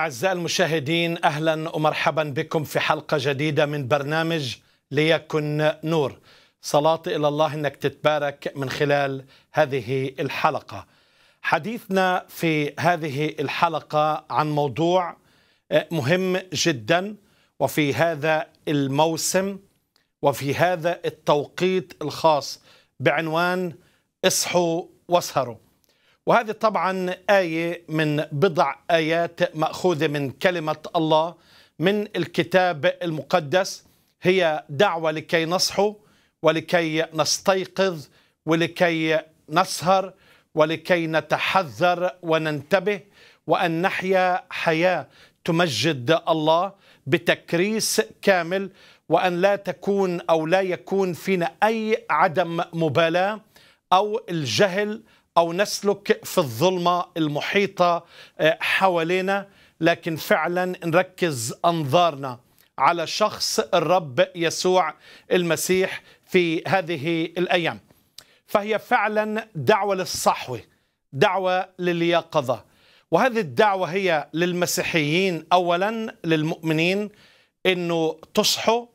أعزائي المشاهدين أهلا ومرحبا بكم في حلقة جديدة من برنامج ليكن نور صلاة إلى الله أنك تتبارك من خلال هذه الحلقة حديثنا في هذه الحلقة عن موضوع آه، مهم جدا وفي هذا الموسم وفي هذا التوقيت الخاص بعنوان اصحوا واسهروا وهذه طبعا آية من بضع آيات مأخوذة من كلمة الله من الكتاب المقدس هي دعوة لكي نصحو ولكي نستيقظ ولكي نسهر ولكي نتحذر وننتبه وأن نحيا حياة تمجد الله بتكريس كامل وأن لا تكون أو لا يكون فينا أي عدم مبالاة أو الجهل أو نسلك في الظلمة المحيطة آه، حوالينا لكن فعلا نركز أنظارنا على شخص الرب يسوع المسيح في هذه الأيام فهي فعلا دعوة للصحوة دعوة لليقظة وهذه الدعوة هي للمسيحيين أولا للمؤمنين أنه تصحوا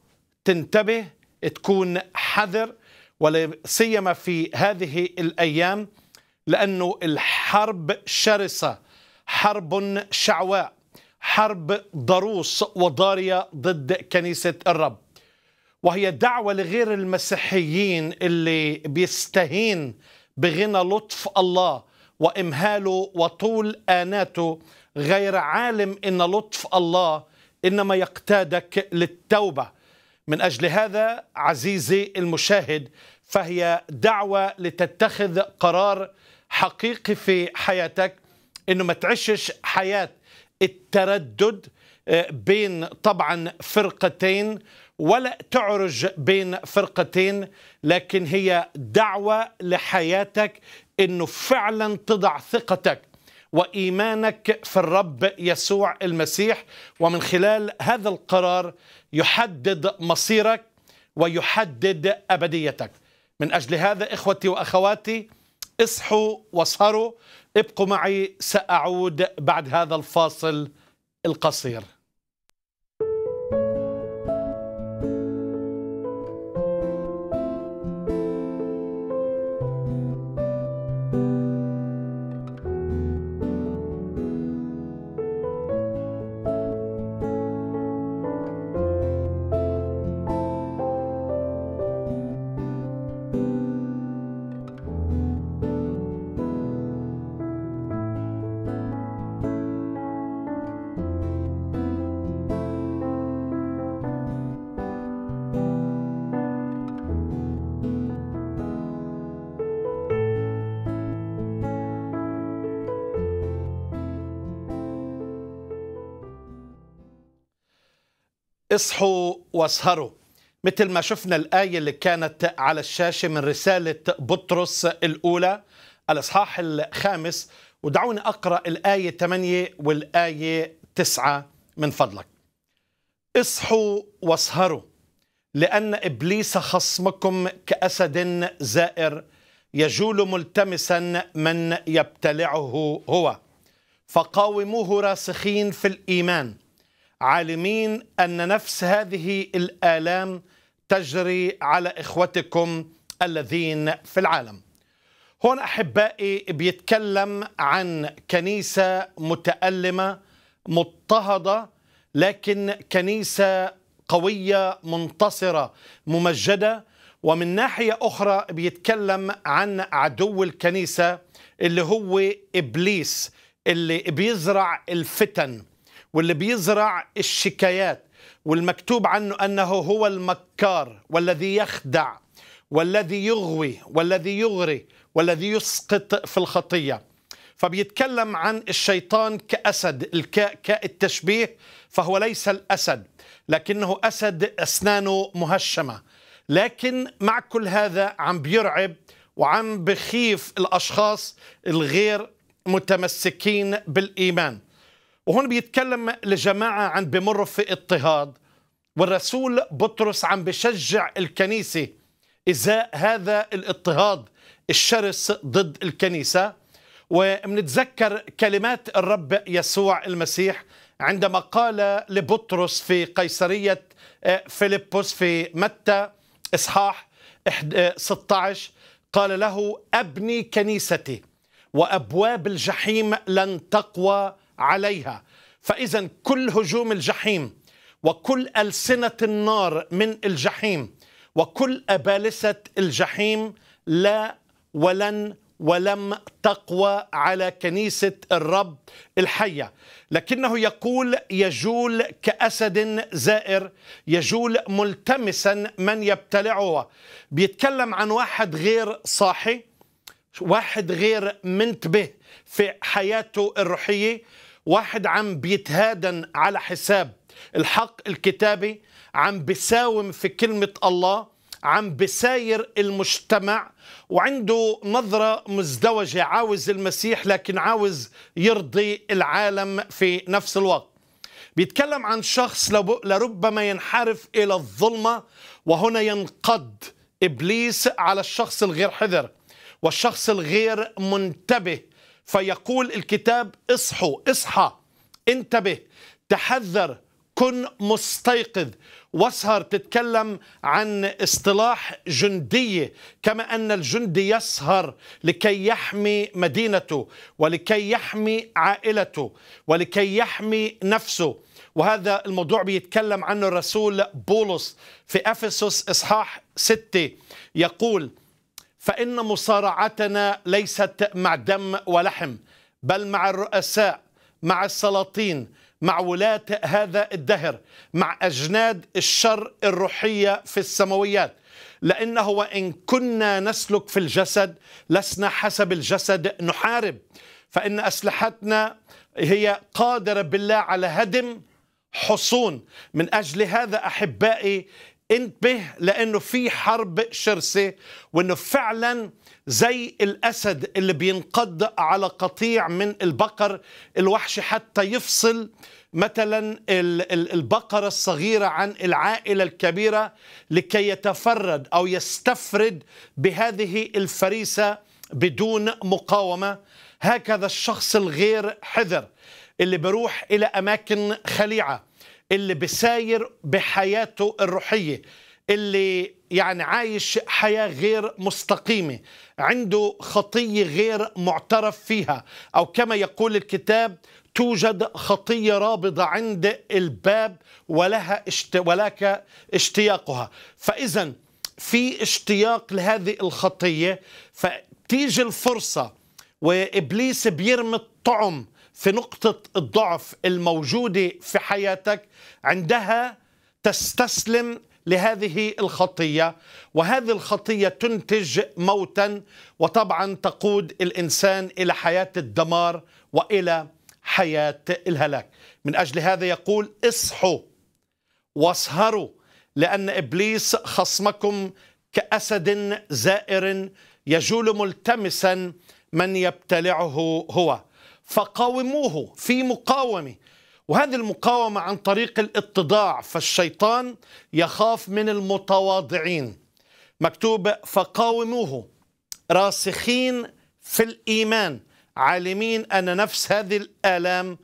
تنتبه تكون حذر ولا سيما في هذه الأيام لأنه الحرب شرسة حرب شعواء حرب ضروس وضارية ضد كنيسة الرب وهي دعوة لغير المسيحيين اللي بيستهين بغنى لطف الله وإمهاله وطول آناته غير عالم إن لطف الله إنما يقتادك للتوبة من أجل هذا عزيزي المشاهد فهي دعوة لتتخذ قرار حقيقي في حياتك انه ما تعيشش حياه التردد آه، بين طبعا فرقتين ولا تعرج بين فرقتين لكن هي دعوه لحياتك انه فعلا تضع ثقتك وايمانك في الرب يسوع المسيح ومن خلال هذا القرار يحدد مصيرك ويحدد ابديتك من اجل هذا اخوتي واخواتي اصحوا واسهروا ابقوا معي سأعود بعد هذا الفاصل القصير اصحوا واسهروا مثل ما شفنا الآية اللي كانت على الشاشة من رسالة بطرس الأولى الإصحاح الخامس ودعوني أقرأ الآية 8 والآية 9 من فضلك اصحوا واسهروا لأن إبليس خصمكم كأسد زائر يجول ملتمسا من يبتلعه هو فقاوموه راسخين في الإيمان عالمين ان نفس هذه الالام تجري على اخوتكم الذين في العالم. هون احبائي بيتكلم عن كنيسه متالمه مضطهده لكن كنيسه قويه منتصره ممجده ومن ناحيه اخرى بيتكلم عن عدو الكنيسه اللي هو ابليس اللي بيزرع الفتن واللي بيزرع الشكايات والمكتوب عنه انه هو المكار والذي يخدع والذي يغوي والذي يغري والذي يسقط في الخطيه فبيتكلم عن الشيطان كاسد الكاء كاء التشبيه فهو ليس الاسد لكنه اسد اسنانه مهشمه لكن مع كل هذا عم بيرعب وعم بخيف الاشخاص الغير متمسكين بالايمان وهون بيتكلم الجماعة عن بمر في اضطهاد والرسول بطرس عم بشجع الكنيسة إزاء هذا الاضطهاد الشرس ضد الكنيسة ومنتذكر كلمات الرب يسوع المسيح عندما قال لبطرس في قيصرية آه، فيلبس في متى إصحاح 16 آه، قال له أبني كنيستي وأبواب الجحيم لن تقوى عليها فاذا كل هجوم الجحيم وكل السنه النار من الجحيم وكل ابالسه الجحيم لا ولن ولم تقوى على كنيسة الرب الحية لكنه يقول يجول كأسد زائر يجول ملتمسا من يبتلعه بيتكلم عن واحد غير صاحي واحد غير منتبه في حياته الروحية واحد عم بيتهادن على حساب الحق الكتابي عم بساوم في كلمة الله عم بساير المجتمع وعنده نظرة مزدوجة عاوز المسيح لكن عاوز يرضي العالم في نفس الوقت بيتكلم عن شخص لربما ينحرف إلى الظلمة وهنا ينقض إبليس على الشخص الغير حذر والشخص الغير منتبه فيقول الكتاب اصحوا اصحى انتبه تحذر كن مستيقظ واسهر تتكلم عن اصطلاح جندية كما أن الجندي يسهر لكي يحمي مدينته ولكي يحمي عائلته ولكي يحمي نفسه وهذا الموضوع بيتكلم عنه الرسول بولس في أفسس إصحاح 6 يقول فإن مصارعتنا ليست مع دم ولحم بل مع الرؤساء مع السلاطين مع ولاة هذا الدهر مع أجناد الشر الروحية في السماويات لأنه وإن كنا نسلك في الجسد لسنا حسب الجسد نحارب فإن أسلحتنا هي قادرة بالله على هدم حصون من أجل هذا أحبائي انتبه لانه في حرب شرسه وانه فعلا زي الاسد اللي بينقض على قطيع من البقر الوحشي حتى يفصل مثلا البقره الصغيره عن العائله الكبيره لكي يتفرد او يستفرد بهذه الفريسه بدون مقاومه هكذا الشخص الغير حذر اللي بروح الى اماكن خليعه اللي بساير بحياته الروحية اللي يعني عايش حياة غير مستقيمة عنده خطية غير معترف فيها أو كما يقول الكتاب توجد خطية رابضة عند الباب ولها اشت... ولك اشتياقها فإذا في اشتياق لهذه الخطية فتيجي الفرصة وإبليس بيرمي الطعم في نقطة الضعف الموجودة في حياتك عندها تستسلم لهذه الخطية وهذه الخطية تنتج موتا وطبعا تقود الإنسان إلى حياة الدمار وإلى حياة الهلاك من أجل هذا يقول اصحوا واسهروا لأن إبليس خصمكم كأسد زائر يجول ملتمسا من يبتلعه هو فقاوموه في مقاومه وهذه المقاومه عن طريق الاتضاع فالشيطان يخاف من المتواضعين مكتوب فقاوموه راسخين في الايمان عالمين ان نفس هذه الالام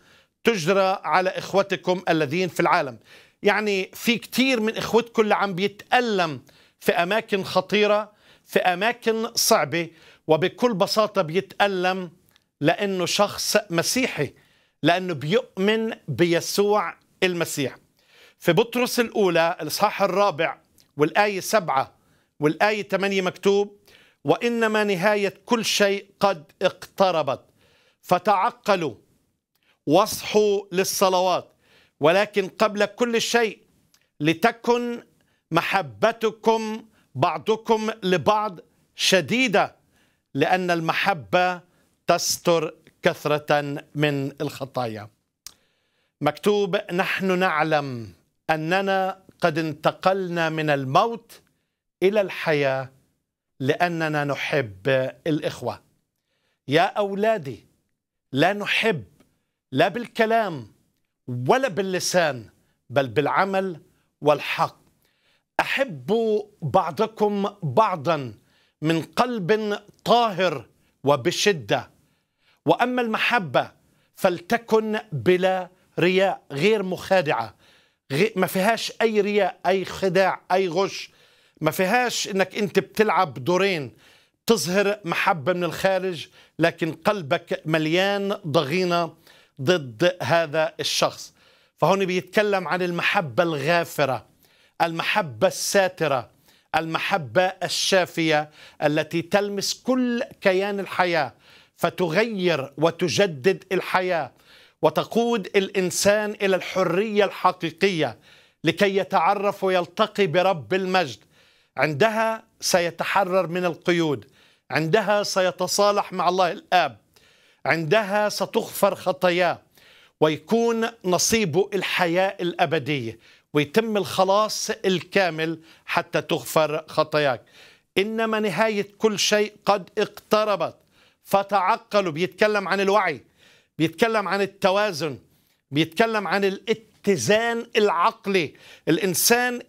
تجرى على اخوتكم الذين في العالم يعني في كثير من اخوتكم اللي عم بيتالم في اماكن خطيره في اماكن صعبه وبكل بساطه بيتالم لأنه شخص مسيحي لأنه بيؤمن بيسوع المسيح في بطرس الأولى الإصحاح الرابع والآية سبعة والآية ثمانية مكتوب وإنما نهاية كل شيء قد اقتربت فتعقلوا واصحوا للصلوات ولكن قبل كل شيء لتكن محبتكم بعضكم لبعض شديدة لأن المحبة تستر كثرة من الخطايا. مكتوب نحن نعلم أننا قد انتقلنا من الموت إلى الحياة لأننا نحب الإخوة. يا أولادي لا نحب لا بالكلام ولا باللسان بل بالعمل والحق. أحبوا بعضكم بعضا من قلب طاهر وبشده واما المحبه فلتكن بلا رياء غير مخادعه ما فيهاش اي رياء اي خداع اي غش ما فيهاش انك انت بتلعب دورين تظهر محبه من الخارج لكن قلبك مليان ضغينه ضد هذا الشخص فهون بيتكلم عن المحبه الغافره المحبه الساتره المحبه الشافيه التي تلمس كل كيان الحياه فتغير وتجدد الحياه وتقود الانسان الى الحريه الحقيقيه لكي يتعرف ويلتقي برب المجد عندها سيتحرر من القيود عندها سيتصالح مع الله الاب عندها ستغفر خطاياه ويكون نصيبه الحياه الابديه ويتم الخلاص الكامل حتى تغفر خطاياك انما نهايه كل شيء قد اقتربت فتعقلوا بيتكلم عن الوعي بيتكلم عن التوازن بيتكلم عن الاتزان العقلي الانسان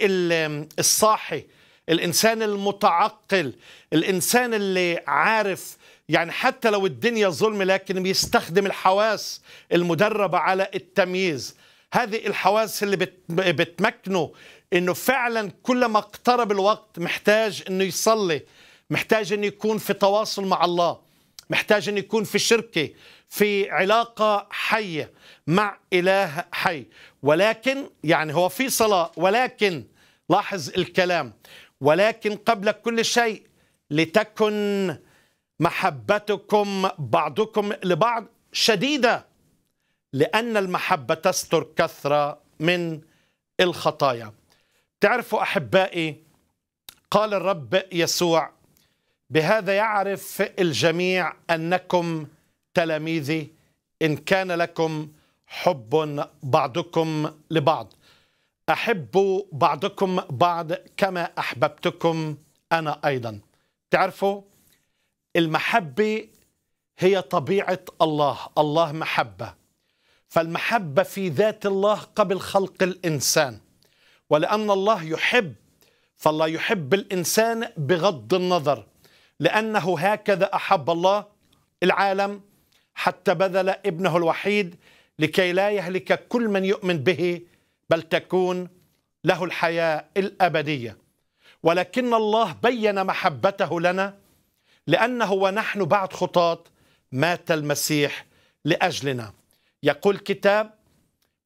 الصاحي الانسان المتعقل الانسان اللي عارف يعني حتى لو الدنيا ظلم لكن بيستخدم الحواس المدربه على التمييز هذه الحواس اللي بتمكنه انه فعلا كل ما اقترب الوقت محتاج انه يصلي محتاج انه يكون في تواصل مع الله محتاج أن يكون في شركة في علاقة حية مع إله حي ولكن يعني هو في صلاة ولكن لاحظ الكلام ولكن قبل كل شيء لتكن محبتكم بعضكم لبعض شديدة لأن المحبة تستر كثرة من الخطايا تعرفوا أحبائي قال الرب يسوع بهذا يعرف الجميع انكم تلاميذي ان كان لكم حب بعضكم لبعض احبوا بعضكم بعض كما احببتكم انا ايضا تعرفوا المحبه هي طبيعه الله الله محبه فالمحبه في ذات الله قبل خلق الانسان ولان الله يحب فالله يحب الانسان بغض النظر لأنه هكذا أحب الله العالم حتى بذل ابنه الوحيد لكي لا يهلك كل من يؤمن به بل تكون له الحياة الأبدية ولكن الله بين محبته لنا لأنه ونحن بعد خطاة مات المسيح لأجلنا يقول الكتاب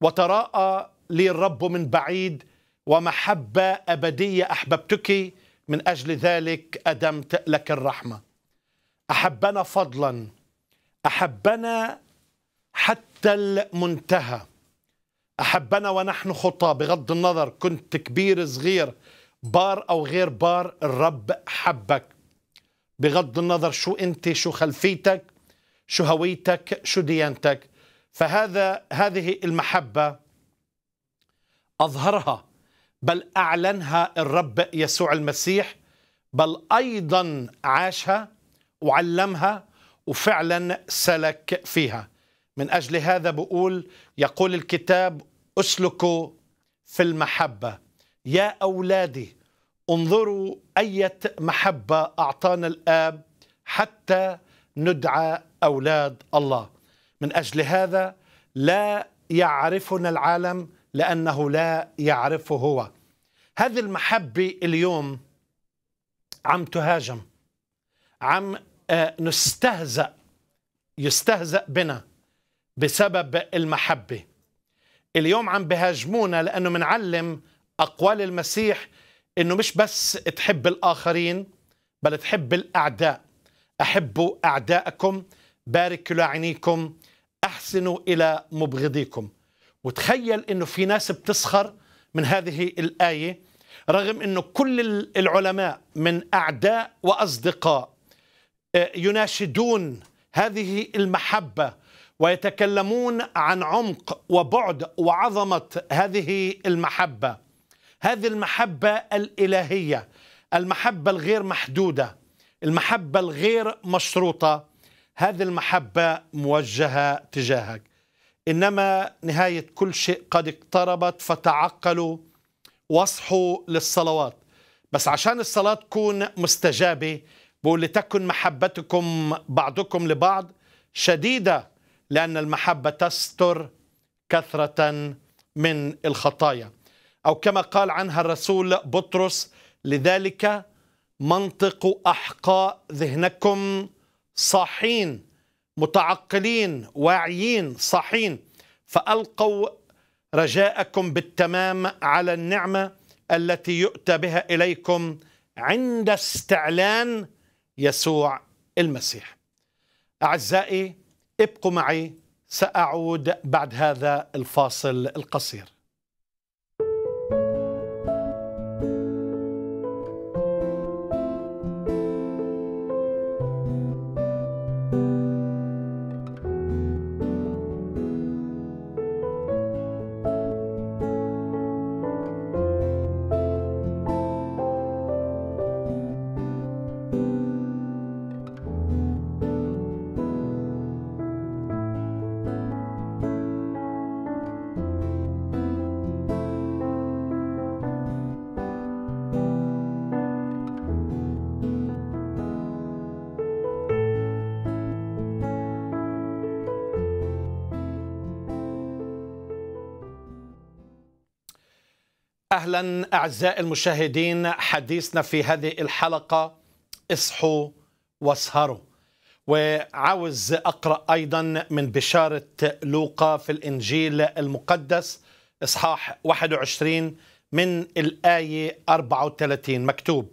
وتراءى لي الرب من بعيد ومحبة أبدية أحببتك من أجل ذلك أدمت لك الرحمة أحبنا فضلا أحبنا حتى المنتهى أحبنا ونحن خطى بغض النظر كنت كبير صغير بار أو غير بار الرب حبك بغض النظر شو أنت شو خلفيتك شو هويتك شو ديانتك فهذا هذه المحبة أظهرها بل أعلنها الرب يسوع المسيح بل أيضا عاشها وعلمها وفعلا سلك فيها من أجل هذا بقول يقول الكتاب أسلكوا في المحبة يا أولادي انظروا أية محبة أعطانا الآب حتى ندعى أولاد الله من أجل هذا لا يعرفنا العالم لأنه لا يعرفه هو هذه المحبة اليوم عم تهاجم عم آه، نستهزأ يستهزأ بنا بسبب المحبة اليوم عم بهاجمونا لأنه منعلم أقوال المسيح أنه مش بس تحب الآخرين بل تحب الأعداء أحبوا أعداءكم باركوا لاعنيكم أحسنوا إلى مبغضيكم وتخيل انه في ناس بتسخر من هذه الايه رغم انه كل العلماء من اعداء واصدقاء آه، يناشدون هذه المحبه ويتكلمون عن عمق وبعد وعظمه هذه المحبه هذه المحبه الالهيه المحبه الغير محدوده المحبه الغير مشروطه هذه المحبه موجهه تجاهك إنما نهاية كل شيء قد اقتربت فتعقلوا واصحوا للصلوات بس عشان الصلاة تكون مستجابة بقول لتكن محبتكم بعضكم لبعض شديدة لأن المحبة تستر كثرة من الخطايا أو كما قال عنها الرسول بطرس لذلك منطق أحقاء ذهنكم صاحين متعقلين واعيين صاحين فألقوا رجاءكم بالتمام على النعمة التي يؤتى بها إليكم عند استعلان يسوع المسيح أعزائي ابقوا معي سأعود بعد هذا الفاصل القصير أهلا أعزائي المشاهدين حديثنا في هذه الحلقة اصحوا واسهروا وعاوز أقرأ أيضا من بشارة لوقا في الإنجيل المقدس إصحاح 21 من الآية 34 مكتوب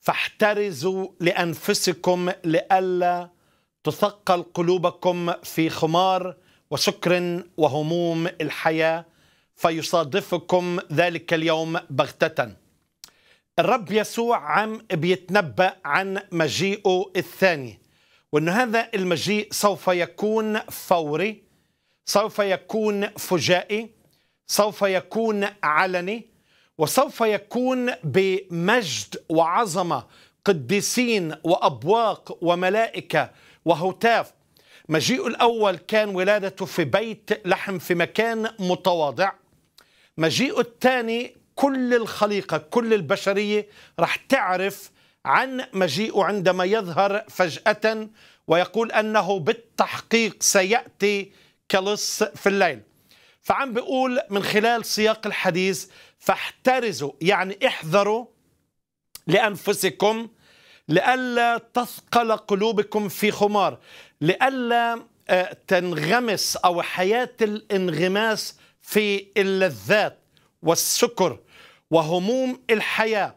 فاحترزوا لأنفسكم لئلا تثقل قلوبكم في خمار وسكر وهموم الحياة فيصادفكم ذلك اليوم بغتة الرب يسوع عم بيتنبأ عن مجيئه الثاني وأن هذا المجيء سوف يكون فوري سوف يكون فجائي سوف يكون علني وسوف يكون بمجد وعظمة قديسين وأبواق وملائكة وهتاف مجيئه الأول كان ولادته في بيت لحم في مكان متواضع مجيئه الثاني كل الخليقه كل البشريه رح تعرف عن مجيئه عندما يظهر فجاه ويقول انه بالتحقيق سياتي كلص في الليل فعم بيقول من خلال سياق الحديث فاحترزوا يعني احذروا لانفسكم لئلا تثقل قلوبكم في خمار لئلا آه، تنغمس او حياه الانغماس في اللذات والسكر وهموم الحياة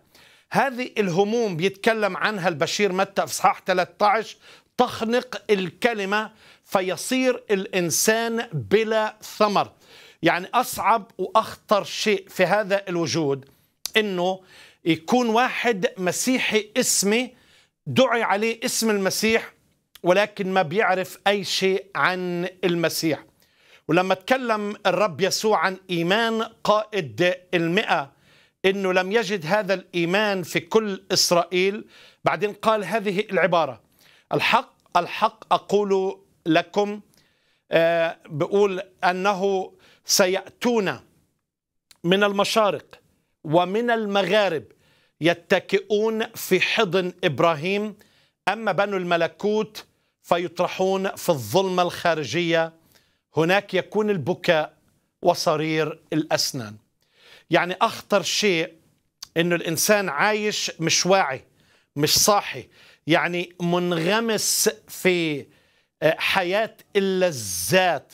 هذه الهموم بيتكلم عنها البشير متى في صحاح 13 تخنق الكلمة فيصير الإنسان بلا ثمر يعني أصعب وأخطر شيء في هذا الوجود أنه يكون واحد مسيحي اسمي دعي عليه اسم المسيح ولكن ما بيعرف أي شيء عن المسيح ولما تكلم الرب يسوع عن إيمان قائد المئة إنه لم يجد هذا الإيمان في كل إسرائيل بعدين قال هذه العبارة الحق الحق أقول لكم آه، بقول أنه سيأتون من المشارق ومن المغارب يتكئون في حضن إبراهيم أما بنو الملكوت فيطرحون في الظلمة الخارجية هناك يكون البكاء وصرير الأسنان يعني أخطر شيء أنه الإنسان عايش مش واعي مش صاحي يعني منغمس في آه، حياة اللذات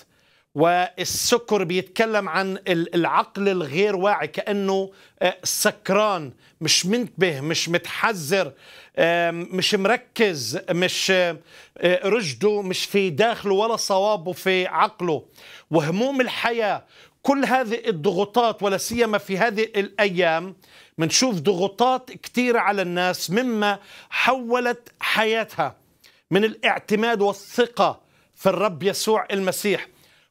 والسكر بيتكلم عن العقل الغير واعي كأنه آه، سكران مش منتبه مش متحذر مش مركز مش رشده مش في داخله ولا صوابه في عقله وهموم الحياة كل هذه الضغوطات ولا سيما في هذه الأيام بنشوف ضغوطات كثيرة على الناس مما حولت حياتها من الاعتماد والثقة في الرب يسوع المسيح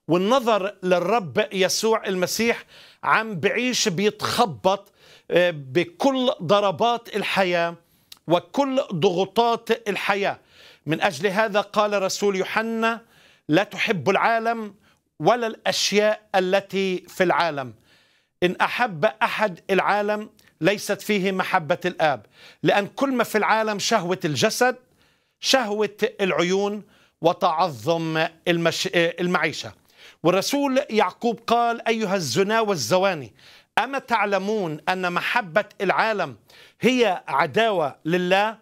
والنظر للرب يسوع المسيح عم بعيش بيتخبط بكل ضربات الحياه وكل ضغوطات الحياة من أجل هذا قال رسول يوحنا لا تحب العالم ولا الأشياء التي في العالم إن أحب أحد العالم ليست فيه محبة الآب لأن كل ما في العالم شهوة الجسد شهوة العيون وتعظم المش... المعيشة والرسول يعقوب قال أيها الزنا والزواني أما تعلمون أن محبة العالم هي عداوة لله؟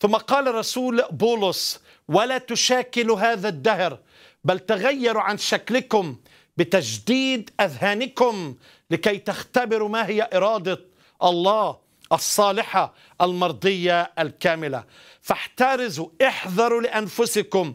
ثم قال رسول بولس: ولا تشاكلوا هذا الدهر بل تغيروا عن شكلكم بتجديد أذهانكم لكي تختبروا ما هي إرادة الله الصالحة المرضية الكاملة فاحترزوا احذروا لأنفسكم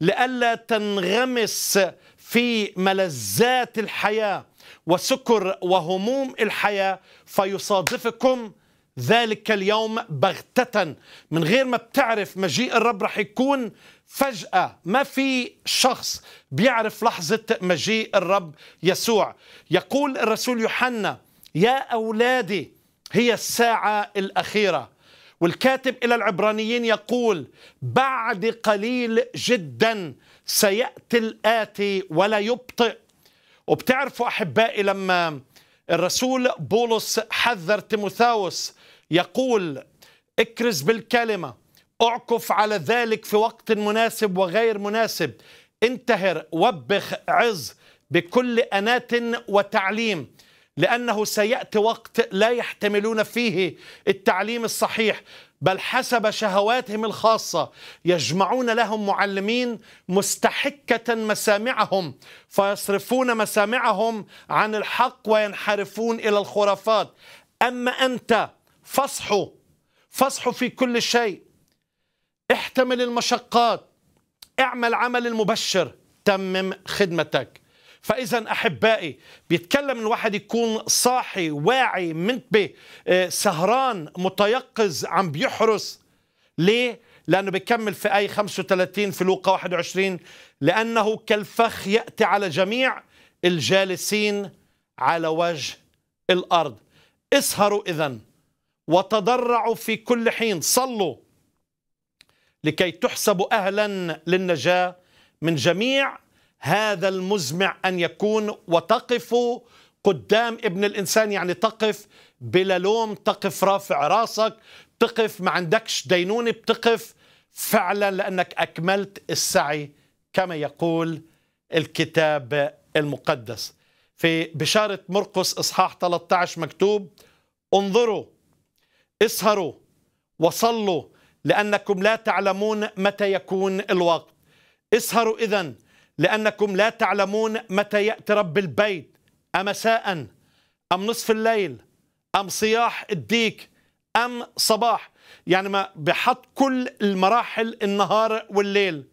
لئلا تنغمس في ملذات الحياة وسكر وهموم الحياة فيصادفكم ذلك اليوم بغتة من غير ما بتعرف مجيء الرب رح يكون فجأة ما في شخص بيعرف لحظة مجيء الرب يسوع يقول الرسول يوحنا يا أولادي هي الساعة الأخيرة والكاتب إلى العبرانيين يقول بعد قليل جدا سيأتي الآتي ولا يبطئ وبتعرفوا أحبائي لما الرسول بولس حذر تيموثاوس يقول اكرز بالكلمة اعكف على ذلك في وقت مناسب وغير مناسب انتهر وبخ عظ بكل أنات وتعليم لأنه سيأتي وقت لا يحتملون فيه التعليم الصحيح بل حسب شهواتهم الخاصة يجمعون لهم معلمين مستحكة مسامعهم فيصرفون مسامعهم عن الحق وينحرفون إلى الخرافات أما أنت فصحوا فصحوا في كل شيء احتمل المشقات اعمل عمل المبشر تمم خدمتك فاذا احبائي بيتكلم الواحد يكون صاحي واعي منتبه آه، سهران متيقظ عم بيحرس ليه لانه بيكمل في اي 35 في لوقا 21 لانه كالفخ ياتي على جميع الجالسين على وجه الارض اسهروا اذا وتضرعوا في كل حين صلوا لكي تحسبوا اهلا للنجاه من جميع هذا المزمع أن يكون وتقف قدام ابن الإنسان يعني تقف بلا لوم تقف رافع راسك تقف ما عندكش دينونة بتقف فعلا لأنك أكملت السعي كما يقول الكتاب المقدس في بشارة مرقس إصحاح 13 مكتوب انظروا اسهروا وصلوا لأنكم لا تعلمون متى يكون الوقت اسهروا إذن لأنكم لا تعلمون متى يأتي رب البيت أمساء أم نصف الليل أم صياح الديك أم صباح يعني ما بحط كل المراحل النهار والليل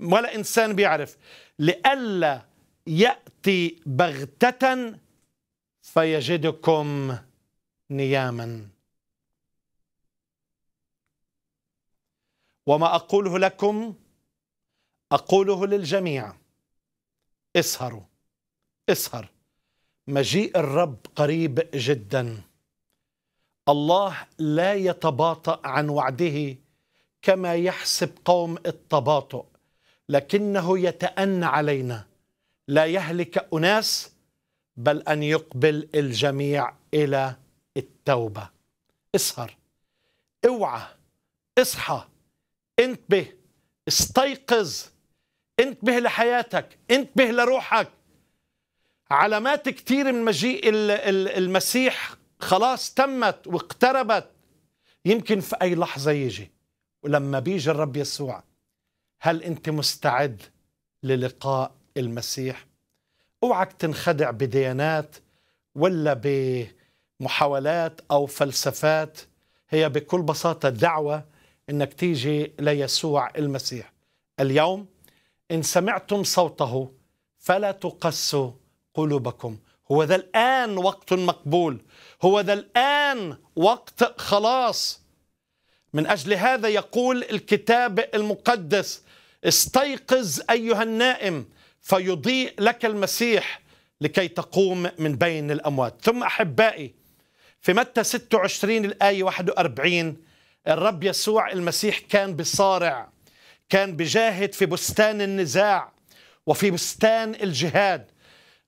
ولا إنسان بيعرف لئلا يأتي بغتة فيجدكم نياما وما أقوله لكم أقوله للجميع اسهروا اسهر مجيء الرب قريب جدا الله لا يتباطأ عن وعده كما يحسب قوم التباطؤ لكنه يتأنى علينا لا يهلك أناس بل أن يقبل الجميع إلى التوبة اسهر اوعى اصحى انتبه استيقظ انتبه لحياتك انتبه لروحك علامات كثير من مجيء المسيح خلاص تمت واقتربت يمكن في أي لحظة يجي ولما بيجي الرب يسوع هل أنت مستعد للقاء المسيح اوعك تنخدع بديانات ولا بمحاولات أو فلسفات هي بكل بساطة دعوة أنك تيجي ليسوع المسيح اليوم إن سمعتم صوته فلا تقسوا قلوبكم هو ذا الآن وقت مقبول هو ذا الآن وقت خلاص من أجل هذا يقول الكتاب المقدس استيقظ أيها النائم فيضيء لك المسيح لكي تقوم من بين الأموات ثم أحبائي في متى 26 الآية 41 الرب يسوع المسيح كان بصارع كان بجاهد في بستان النزاع وفي بستان الجهاد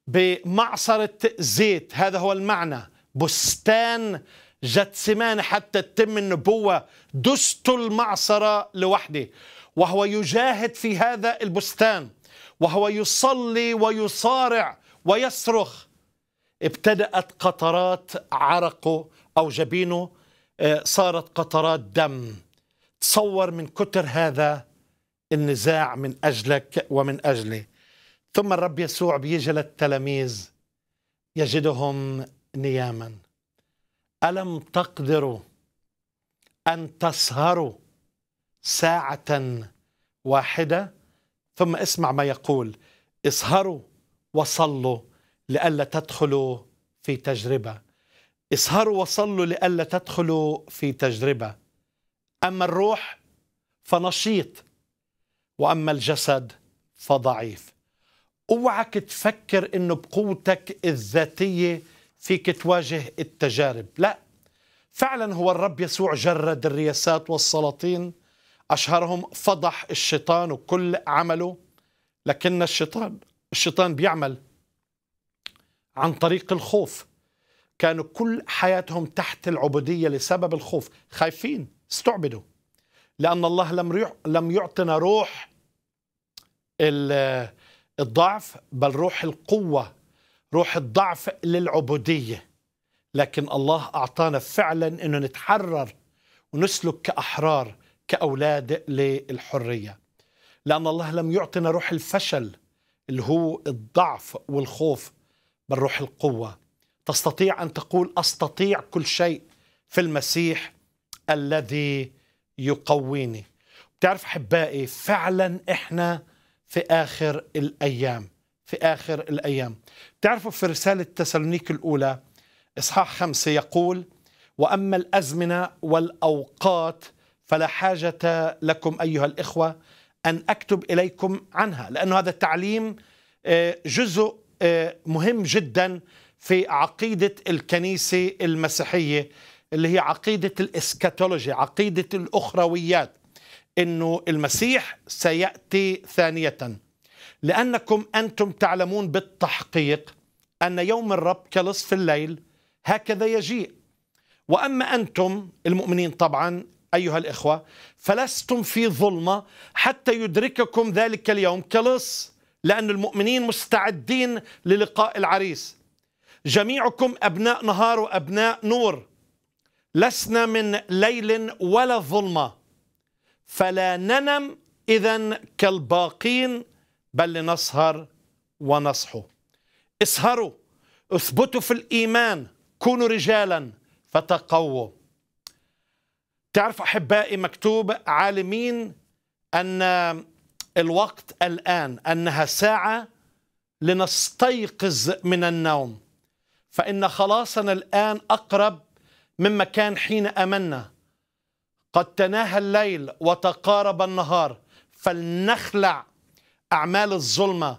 بمعصرة زيت هذا هو المعنى بستان جتسمان حتى تتم النبوة دست المعصرة لوحده وهو يجاهد في هذا البستان وهو يصلي ويصارع ويصرخ ابتدأت قطرات عرقه أو جبينه آه، صارت قطرات دم تصور من كتر هذا النزاع من أجلك ومن أجلي ثم الرب يسوع بيجي للتلاميذ يجدهم نياما ألم تقدروا أن تسهروا ساعة واحدة ثم اسمع ما يقول اسهروا وصلوا لئلا تدخلوا في تجربة اسهروا وصلوا لئلا تدخلوا في تجربة أما الروح فنشيط وأما الجسد فضعيف اوعك تفكر انه بقوتك الذاتيه فيك تواجه التجارب لا فعلا هو الرب يسوع جرد الرياسات والسلاطين اشهرهم فضح الشيطان وكل عمله لكن الشيطان الشيطان بيعمل عن طريق الخوف كانوا كل حياتهم تحت العبوديه لسبب الخوف خايفين استعبدوا لأن الله لم لم يعطنا روح الضعف بل روح القوة روح الضعف للعبودية لكن الله أعطانا فعلا أنه نتحرر ونسلك كأحرار كأولاد للحرية لأن الله لم يعطنا روح الفشل اللي هو الضعف والخوف بل روح القوة تستطيع أن تقول أستطيع كل شيء في المسيح الذي يقويني بتعرف احبائي فعلا احنا في اخر الايام في اخر الايام بتعرفوا في رساله تسالونيك الاولى اصحاح خمسه يقول واما الازمنه والاوقات فلا حاجه لكم ايها الاخوه ان اكتب اليكم عنها لانه هذا التعليم آه، جزء آه، مهم جدا في عقيده الكنيسه المسيحيه اللي هي عقيدة الإسكاتولوجي عقيدة الأخرويات أنه المسيح سيأتي ثانية لأنكم أنتم تعلمون بالتحقيق أن يوم الرب كلصف الليل هكذا يجيء وأما أنتم المؤمنين طبعا أيها الإخوة فلستم في ظلمة حتى يدرككم ذلك اليوم كلص لأن المؤمنين مستعدين للقاء العريس جميعكم أبناء نهار وأبناء نور لسنا من ليل ولا ظلمة فلا ننم إذا كالباقين بل لنسهر ونصحو اسهروا اثبتوا في الإيمان كونوا رجالا فتقووا تعرف أحبائي مكتوب عالمين أن الوقت الآن أنها ساعة لنستيقظ من النوم فإن خلاصنا الآن أقرب مما كان حين امنا قد تناهى الليل وتقارب النهار فلنخلع اعمال الظلمه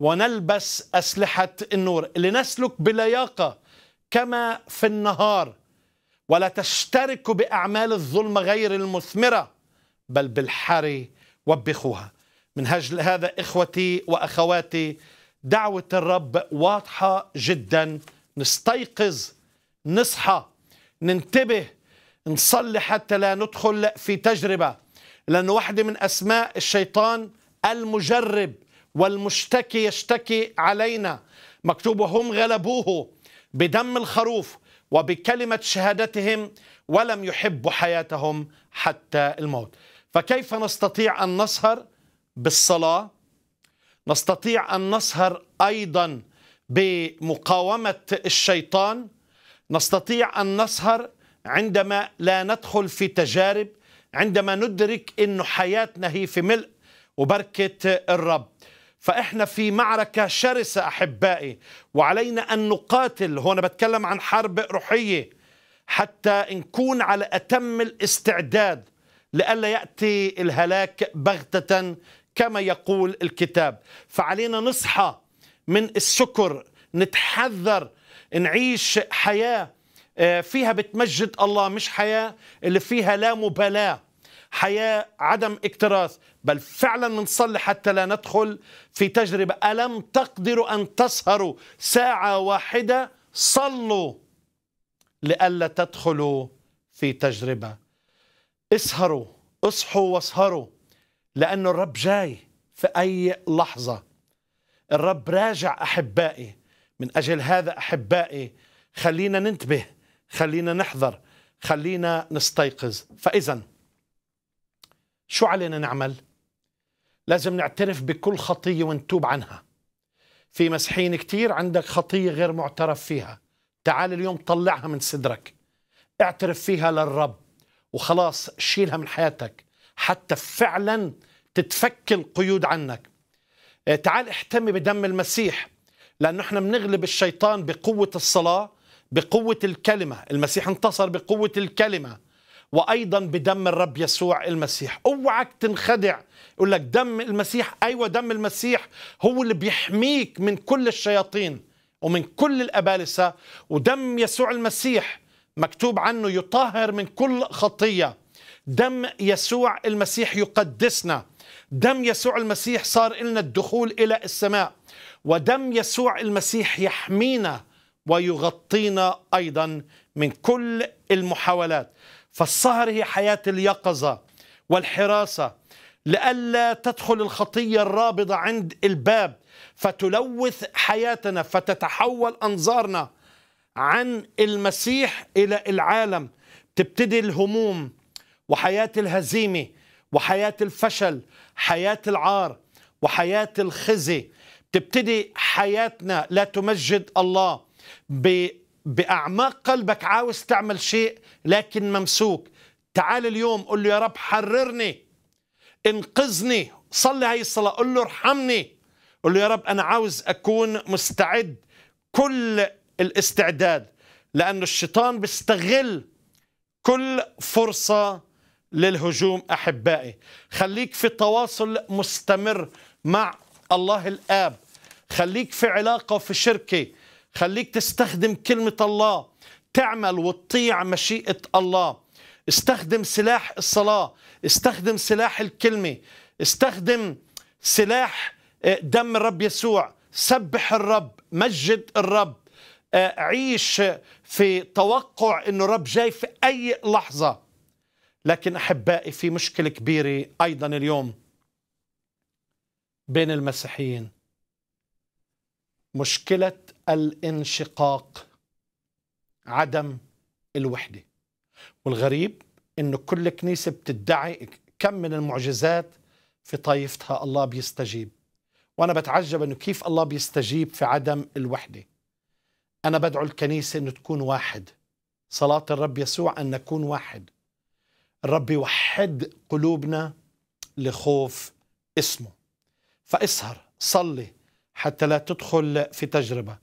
ونلبس اسلحه النور لنسلك بلياقه كما في النهار ولا تشترك باعمال الظلمه غير المثمره بل بالحري وبخوها من هجل هذا اخوتي واخواتي دعوه الرب واضحه جدا نستيقظ نصحى ننتبه نصلي حتى لا ندخل في تجربة لأن واحدة من أسماء الشيطان المجرب والمشتكي يشتكي علينا مكتوب وهم غلبوه بدم الخروف وبكلمة شهادتهم ولم يحبوا حياتهم حتى الموت فكيف نستطيع أن نسهر بالصلاة نستطيع أن نسهر أيضا بمقاومة الشيطان نستطيع أن نسهر عندما لا ندخل في تجارب عندما ندرك أن حياتنا هي في ملء وبركة الرب فإحنا في معركة شرسة أحبائي وعلينا أن نقاتل هنا بتكلم عن حرب روحية حتى نكون على أتم الاستعداد لئلا يأتي الهلاك بغتة كما يقول الكتاب فعلينا نصحى من السكر نتحذر نعيش حياه آه، فيها بتمجد الله مش حياه اللي فيها لا مبالاه حياه عدم اكتراث بل فعلا نصلي حتى لا ندخل في تجربه الم تقدروا ان تسهروا ساعه واحده صلوا لئلا تدخلوا في تجربه اسهروا اصحوا واسهروا لأن الرب جاي في أي لحظة الرب راجع أحبائي من أجل هذا أحبائي خلينا ننتبه خلينا نحذر خلينا نستيقظ فإذا شو علينا نعمل؟ لازم نعترف بكل خطية ونتوب عنها في مسحين كتير عندك خطية غير معترف فيها تعال اليوم طلعها من صدرك اعترف فيها للرب وخلاص شيلها من حياتك حتى فعلا تتفك القيود عنك تعال احتمي بدم المسيح لأنه احنا بنغلب الشيطان بقوة الصلاة بقوة الكلمة المسيح انتصر بقوة الكلمة وأيضا بدم الرب يسوع المسيح اوعك تنخدع يقول لك دم المسيح أيوة دم المسيح هو اللي بيحميك من كل الشياطين ومن كل الأبالسة ودم يسوع المسيح مكتوب عنه يطهر من كل خطية دم يسوع المسيح يقدسنا دم يسوع المسيح صار لنا الدخول إلى السماء ودم يسوع المسيح يحمينا ويغطينا ايضا من كل المحاولات فالسهر هي حياه اليقظه والحراسه لئلا تدخل الخطيه الرابضه عند الباب فتلوث حياتنا فتتحول انظارنا عن المسيح الى العالم تبتدي الهموم وحياه الهزيمه وحياه الفشل حياه العار وحياه الخزي تبتدي حياتنا لا تمجد الله ب... بأعماق قلبك عاوز تعمل شيء لكن ممسوك تعال اليوم قل له يا رب حررني انقذني صلي هاي الصلاة قل له ارحمني قل له يا رب أنا عاوز أكون مستعد كل الاستعداد لأن الشيطان بيستغل كل فرصة للهجوم أحبائي خليك في تواصل مستمر مع الله الآب خليك في علاقة في شركة خليك تستخدم كلمة الله تعمل وتطيع مشيئة الله استخدم سلاح الصلاة استخدم سلاح الكلمة استخدم سلاح آه، دم الرب يسوع سبح الرب مجد الرب آه، عيش في توقع انه رب جاي في اي لحظه لكن احبائي في مشكله كبيره ايضا اليوم بين المسيحيين مشكله الانشقاق عدم الوحده والغريب انه كل كنيسه بتدعي كم من المعجزات في طائفتها الله بيستجيب وانا بتعجب انه كيف الله بيستجيب في عدم الوحده انا بدعو الكنيسه انه تكون واحد صلاه الرب يسوع ان نكون واحد الرب يوحد قلوبنا لخوف اسمه فاسهر صلي حتى لا تدخل في تجربة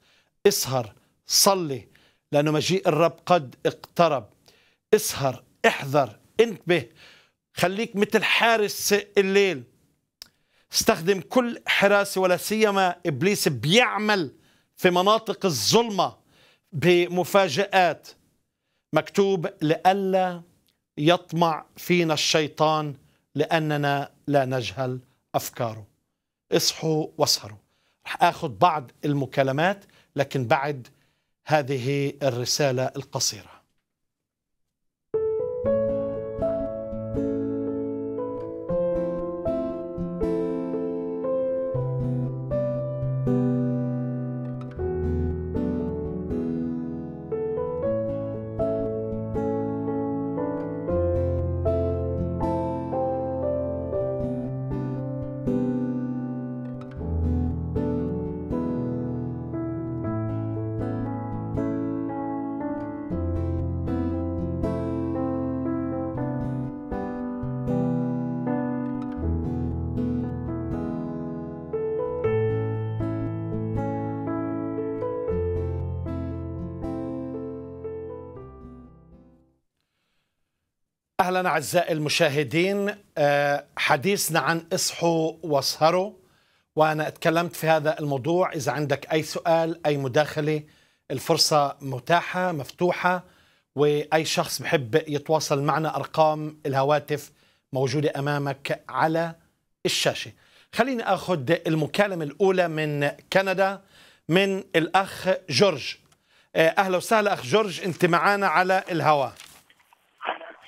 اسهر صلي لأنه مجيء الرب قد اقترب اسهر احذر انتبه خليك مثل حارس الليل استخدم كل حراسة ولا سيما إبليس بيعمل في مناطق الظلمة بمفاجآت مكتوب لئلا يطمع فينا الشيطان لأننا لا نجهل أفكاره اصحوا واسهروا رح اخذ بعض المكالمات لكن بعد هذه الرساله القصيره أهلا أعزائي المشاهدين آه، حديثنا عن اصحوا واسهروا وأنا اتكلمت في هذا الموضوع إذا عندك أي سؤال أي مداخلة الفرصة متاحة مفتوحة وأي شخص بحب يتواصل معنا أرقام الهواتف موجودة أمامك على الشاشة خليني أخذ المكالمة الأولى من كندا من الأخ جورج آه، أهلا وسهلا أخ جورج أنت معنا على الهواء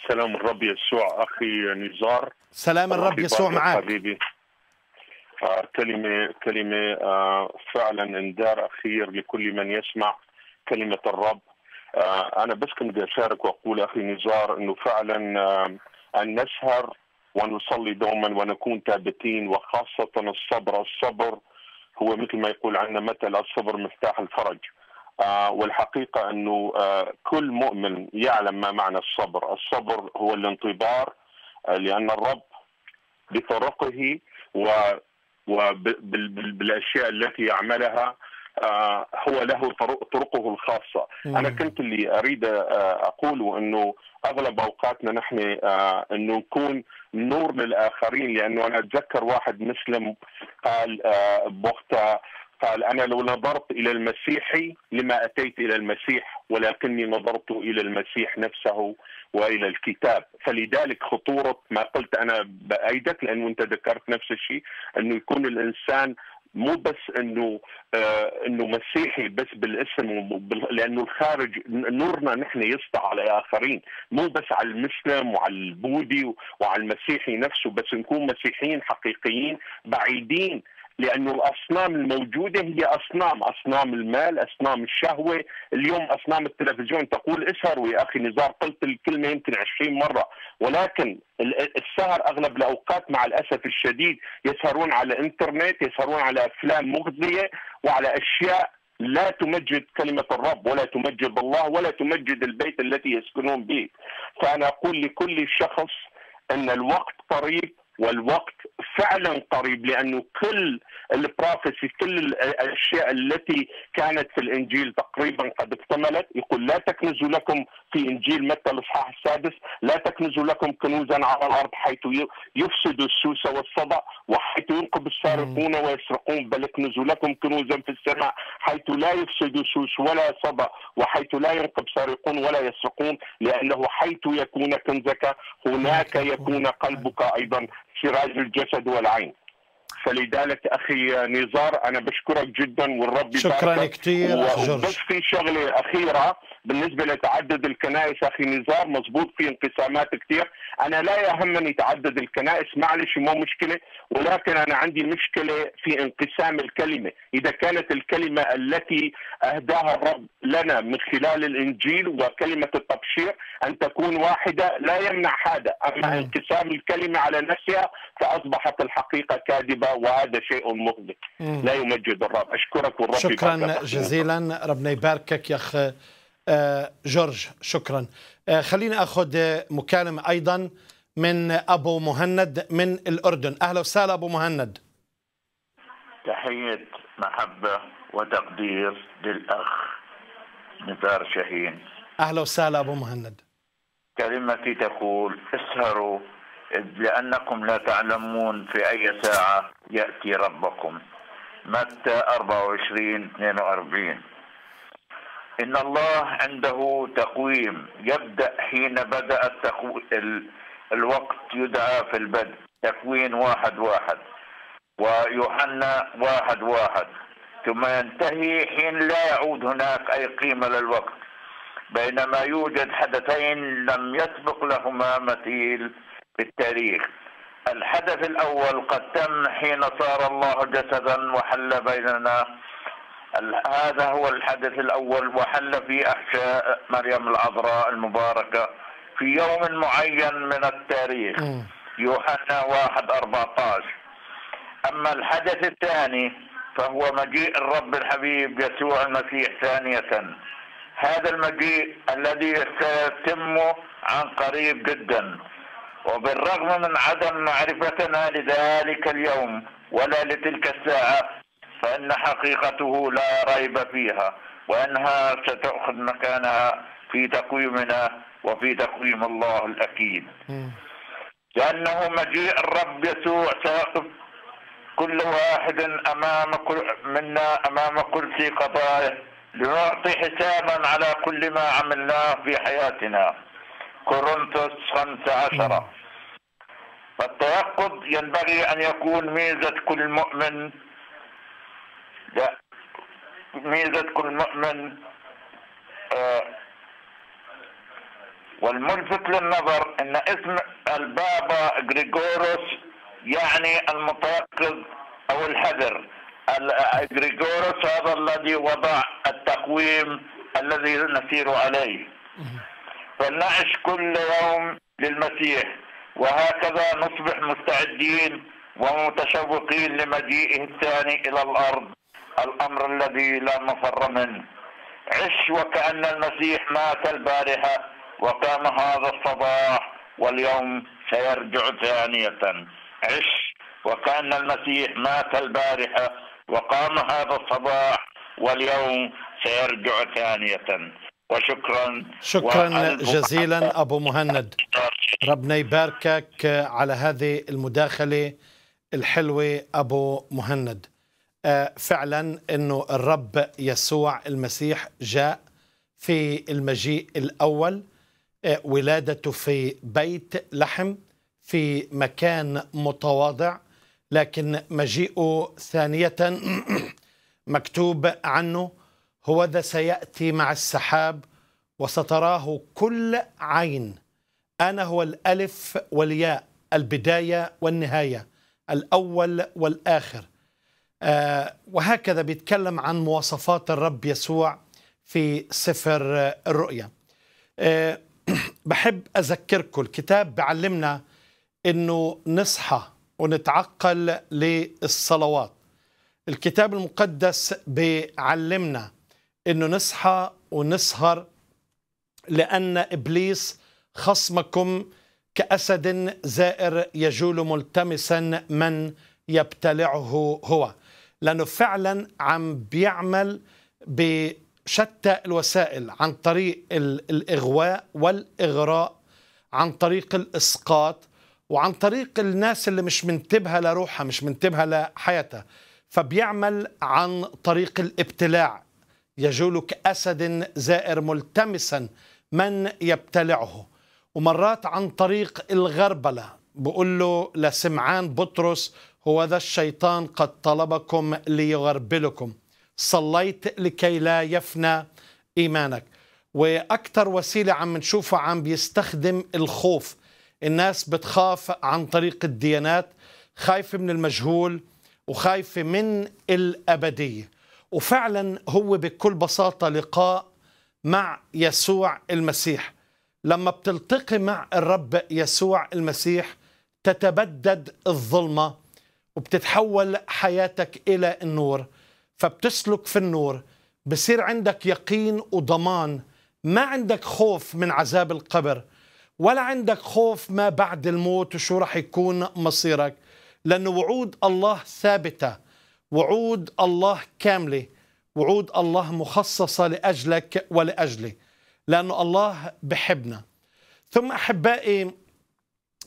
سلام الرب يسوع اخي نزار سلام الرب يسوع معك حبيبي آه، كلمه كلمه آه، فعلا انذار اخير لكل من يسمع كلمه الرب آه، انا بس كنت بدي اشارك واقول اخي نزار انه فعلا ان نسهر ونصلي دوما ونكون ثابتين وخاصه الصبر الصبر هو مثل ما يقول عندنا مثل الصبر مفتاح الفرج آه آه، والحقيقه انه آه، كل مؤمن يعلم ما معنى الصبر، الصبر هو الانتظار آه، لان الرب بطرقه و وبالاشياء التي يعملها هو له طرقه الخاصة مم. أنا كنت اللي أريد أقوله أنه أغلب أوقاتنا نحن أنه نكون نور للآخرين لأنه أنا أتذكر واحد مسلم قال بوقتها قال أنا لو نظرت إلى المسيحي لما أتيت إلى المسيح ولكني نظرت إلى المسيح نفسه والى الكتاب فلذلك خطوره ما قلت انا بايدك لانه انت ذكرت نفس الشيء انه يكون الانسان مو بس انه آه انه مسيحي بس بالاسم لانه الخارج نورنا نحن يسطع على الاخرين مو بس على المسلم وعلى البوذي وعلى المسيحي نفسه بس نكون مسيحيين حقيقيين بعيدين لانه الاصنام الموجوده هي اصنام اصنام المال اصنام الشهوه اليوم اصنام التلفزيون تقول اسهر يا اخي نزار قلت الكلمه يمكن 20 مره ولكن السهر اغلب الاوقات مع الاسف الشديد يسهرون على الإنترنت يسهرون على افلام مغذية وعلى اشياء لا تمجد كلمة الرب ولا تمجد الله ولا تمجد البيت الذي يسكنون به فأنا أقول لكل شخص أن الوقت قريب والوقت فعلا قريب لانه كل البروفيسي كل الاشياء التي كانت في الانجيل تقريبا قد اكتملت يقول لا تكنزوا لكم في انجيل متى الاصحاح السادس لا تكنزوا لكم كنوزا على الارض حيث يفسد السوس والصدع وحيث ينقب السارقون ويسرقون بل اكنزوا لكم كنوزا في السماء حيث لا يفسد سوس ولا صدع وحيث لا ينقب سارقون ولا يسرقون لانه حيث يكون كنزك هناك يكون قلبك ايضا شراج الجسد والعين فلذلك اخي نزار انا بشكرك جدا والرب شكرا كثير بس في شغله اخيره بالنسبه لتعدد الكنائس اخي نزار مزبوط في انقسامات كثير انا لا يهمني تعدد الكنائس معلش مو مشكله ولكن انا عندي مشكله في انقسام الكلمه اذا كانت الكلمه التي اهداها الرب لنا من خلال الانجيل وكلمه التبشير ان تكون واحده لا يمنع هذا اما انقسام الكلمه على نفسها فاصبحت الحقيقه كاذبه وهذا شيء مغلق لا يمجد الرب اشكرك والرب شكرا جزيلا ربنا يباركك يا اخ آه، جورج شكرا آه، خلينا اخذ آه، مكالمه ايضا من ابو مهند من الاردن اهلا وسهلا ابو مهند تحيه محبه وتقدير للاخ نزار شاهين اهلا وسهلا ابو مهند كلمتي تقول اسهروا إذ لأنكم لا تعلمون في أي ساعة يأتي ربكم متى 24 42 إن الله عنده تقويم يبدأ حين بدأ التقو... ال... الوقت يدعى في البدء تكوين واحد واحد ويوحنا واحد واحد ثم ينتهي حين لا يعود هناك أي قيمة للوقت بينما يوجد حدثين لم يسبق لهما مثيل بالتاريخ الحدث الأول قد تم حين صار الله جسدا وحل بيننا هذا هو الحدث الأول وحل في أحشاء مريم العذراء المباركة في يوم معين من التاريخ يوحنا واحد أربعتاش أما الحدث الثاني فهو مجيء الرب الحبيب يسوع المسيح ثانية هذا المجيء الذي سيتم عن قريب جدا وبالرغم من عدم معرفتنا لذلك اليوم ولا لتلك الساعة فإن حقيقته لا ريب فيها وأنها ستأخذ مكانها في تقويمنا وفي تقويم الله الأكيد لأنه مجيء الرب يسوع سيقف كل واحد أمام كل منا أمام كل قضايا لنعطي حسابا على كل ما عملناه في حياتنا كورنثوس 15 نعم. التيقظ ينبغي أن يكون ميزة كل مؤمن لا ميزة كل مؤمن آه، والملفت للنظر أن اسم البابا غريغوروس يعني المتيقظ أو الحذر غريغوروس هذا الذي وضع التقويم الذي نسير عليه فلنعش كل يوم للمسيح وهكذا نصبح مستعدين ومتشوقين لمجيئه الثاني الى الارض الامر الذي لا مفر منه عش وكان المسيح مات البارحه وقام هذا الصباح واليوم سيرجع ثانيه عش وكان المسيح مات البارحه وقام هذا الصباح واليوم سيرجع ثانيه وشكرا شكرا جزيلا ابو مهند ربنا يباركك على هذه المداخله الحلوه ابو مهند آه، فعلا انه الرب يسوع المسيح جاء في المجيء الاول آه، ولادته في بيت لحم في مكان متواضع لكن مجيئه ثانيه مكتوب عنه هو ذا سيأتي مع السحاب وستراه كل عين أنا هو الألف والياء البداية والنهاية الأول والآخر آه وهكذا بيتكلم عن مواصفات الرب يسوع في سفر الرؤيا آه بحب أذكركم الكتاب بعلمنا أنه نصحى ونتعقل للصلوات الكتاب المقدس بيعلمنا انه نصحى ونسهر لان ابليس خصمكم كاسد زائر يجول ملتمسا من يبتلعه هو لانه فعلا عم بيعمل بشتى الوسائل عن طريق الاغواء والاغراء عن طريق الاسقاط وعن طريق الناس اللي مش منتبهه لروحها مش منتبهه لحياتها فبيعمل عن طريق الابتلاع يجول كأسد زائر ملتمسا من يبتلعه ومرات عن طريق الغربلة بقول له لسمعان بطرس هو ذا الشيطان قد طلبكم ليغربلكم صليت لكي لا يفنى إيمانك وأكثر وسيلة عم نشوفه عم بيستخدم الخوف الناس بتخاف عن طريق الديانات خايفة من المجهول وخايفة من الأبدية وفعلا هو بكل بساطة لقاء مع يسوع المسيح لما بتلتقي مع الرب يسوع المسيح تتبدد الظلمة وبتتحول حياتك إلى النور فبتسلك في النور بصير عندك يقين وضمان ما عندك خوف من عذاب القبر ولا عندك خوف ما بعد الموت وشو رح يكون مصيرك لأن وعود الله ثابتة وعود الله كامله وعود الله مخصصه لاجلك ولاجلي لانه الله بحبنا ثم احبائي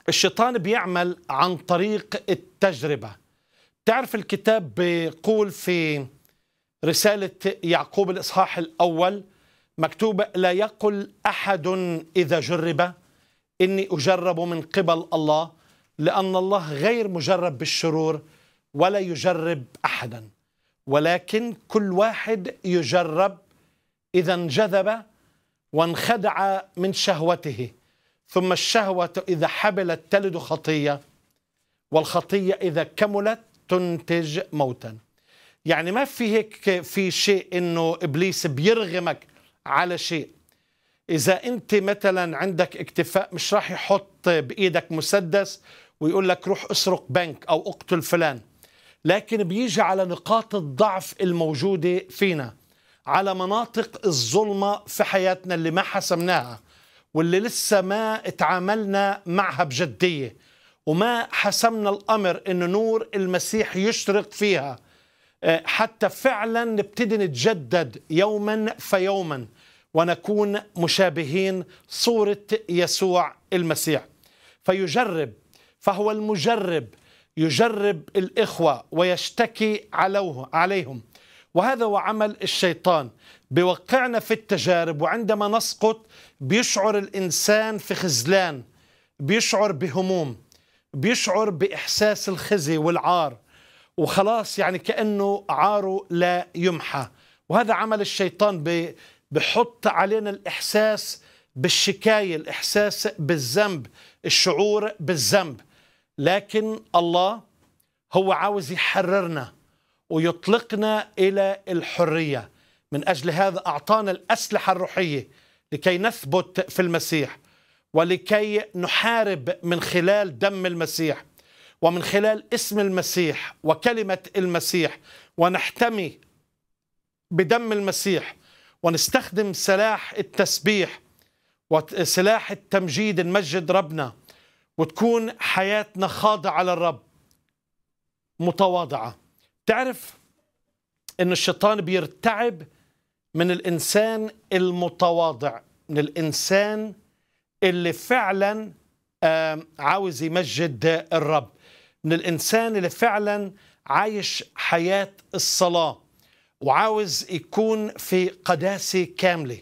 الشيطان بيعمل عن طريق التجربه تعرف الكتاب بيقول في رساله يعقوب الاصحاح الاول مكتوبه لا يقل احد اذا جرب اني اجرب من قبل الله لان الله غير مجرب بالشرور ولا يجرب احدا ولكن كل واحد يجرب اذا انجذب وانخدع من شهوته ثم الشهوه اذا حبلت تلد خطيه والخطيه اذا كملت تنتج موتا يعني ما في هيك في شيء انه ابليس بيرغمك على شيء اذا انت مثلا عندك اكتفاء مش راح يحط بايدك مسدس ويقول لك روح اسرق بنك او اقتل فلان لكن بيجي على نقاط الضعف الموجودة فينا على مناطق الظلمة في حياتنا اللي ما حسمناها واللي لسه ما اتعاملنا معها بجدية وما حسمنا الأمر أن نور المسيح يشرق فيها آه، حتى فعلا نبتدي نتجدد يوما فيوما ونكون مشابهين صورة يسوع المسيح فيجرب فهو المجرب يجرب الإخوة ويشتكي عليهم وهذا هو عمل الشيطان بيوقعنا في التجارب وعندما نسقط بيشعر الإنسان في خزلان بيشعر بهموم بيشعر بإحساس الخزي والعار وخلاص يعني كأنه عاره لا يمحى وهذا عمل الشيطان بحط علينا الإحساس بالشكاية الإحساس بالذنب الشعور بالذنب لكن الله هو عاوز يحررنا ويطلقنا الى الحريه من اجل هذا اعطانا الاسلحه الروحيه لكي نثبت في المسيح ولكي نحارب من خلال دم المسيح ومن خلال اسم المسيح وكلمه المسيح ونحتمي بدم المسيح ونستخدم سلاح التسبيح وسلاح التمجيد نمجد ربنا وتكون حياتنا خاضعة للرب متواضعة تعرف ان الشيطان بيرتعب من الانسان المتواضع من الانسان اللي فعلا عاوز يمجد الرب من الانسان اللي فعلا عايش حياه الصلاه وعاوز يكون في قداسه كامله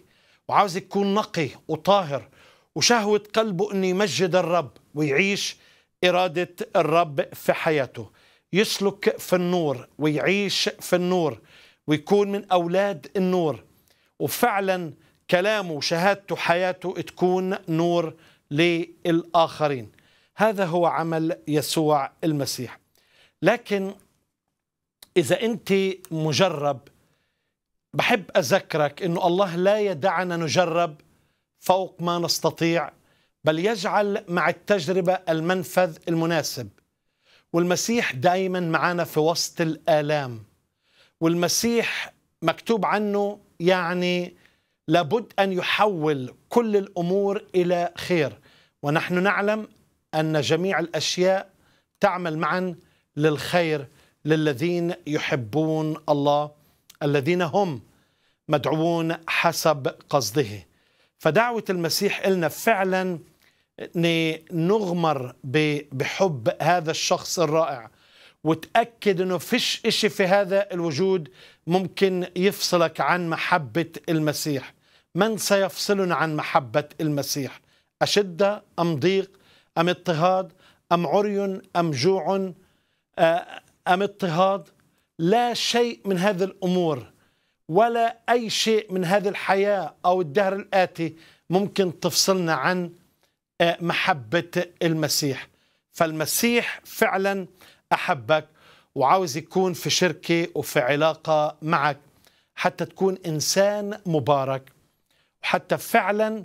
وعاوز يكون نقي وطاهر وشهوة قلبه أنه يمجد الرب ويعيش إرادة الرب في حياته يسلك في النور ويعيش في النور ويكون من أولاد النور وفعلا كلامه وشهادته حياته تكون نور للآخرين هذا هو عمل يسوع المسيح لكن إذا أنت مجرب بحب أذكرك أنه الله لا يدعنا نجرب فوق ما نستطيع بل يجعل مع التجربة المنفذ المناسب والمسيح دايما معنا في وسط الآلام والمسيح مكتوب عنه يعني لابد أن يحول كل الأمور إلى خير ونحن نعلم أن جميع الأشياء تعمل معا للخير للذين يحبون الله الذين هم مدعوون حسب قصده فدعوة المسيح إلنا فعلا نغمر بحب هذا الشخص الرائع وتأكد أنه فيش إشي في هذا الوجود ممكن يفصلك عن محبة المسيح من سيفصلنا عن محبة المسيح أشدة أم ضيق أم اضطهاد أم عري أم جوع آه، أم اضطهاد لا شيء من هذه الأمور ولا أي شيء من هذه الحياة أو الدهر الآتي ممكن تفصلنا عن آه، محبة المسيح فالمسيح فعلا أحبك وعاوز يكون في شركة وفي علاقة معك حتى تكون إنسان مبارك وحتى فعلا